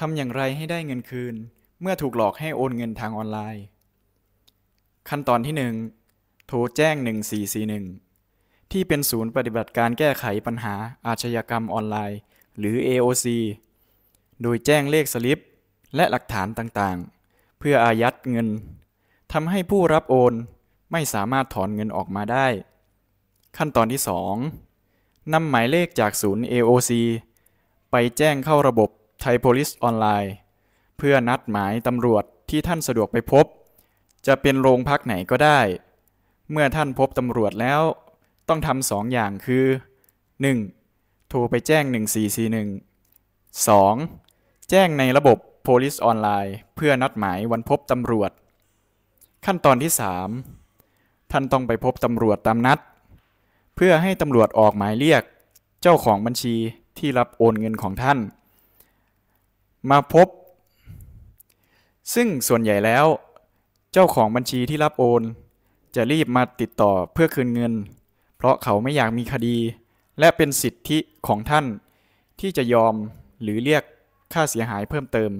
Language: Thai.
ทำอย่างไรให้ได้เงินคืนเมื่อถูกหลอกให้โอนเงินทางออนไลน์ ขั้นตอนที่ 1 โทรแจ้ง 1441 ที่เป็นศูนย์ปฏิบัติการแก้ไขปัญหาอาชญากรรมออนไลน์ หรือ AOC โดยแจ้งเลขสลิป และหลักฐานต่างๆ เพื่ออายัดเงินทำให้ผู้รับโอน ไม่สามารถถอนเงินออกมาได้ ขั้นตอนที่ 2นำหมายเลขจากศูนย์ AOC ไปแจ้งเข้าระบบไทยโพลิสออนไลน์เพื่อนัดหมายตำรวจที่ท่านสะดวกไปพบ จะเป็นโรงพักไหนก็ได้ เมื่อท่านพบตำรวจแล้วต้องทำสองอย่างคือ 1. โทรไปแจ้ง 1441 2. แจ้งในระบบโพลิสออนไลน์เพื่อนัดหมายวันพบตำรวจ ขั้นตอนที่ 3 ท่านต้องไปพบตำรวจตามนัด เพื่อให้ตำรวจออกหมายเรียกเจ้าของบัญชีที่รับโอนเงินของท่านมาพบ ซึ่งส่วนใหญ่แล้ว เจ้าของบัญชีที่รับโอน จะรีบมาติดต่อเพื่อคืนเงิน เพราะเขาไม่อยากมีคดี และเป็นสิทธิของท่านที่จะยอมหรือเรียกค่าเสียหายเพิ่มเติม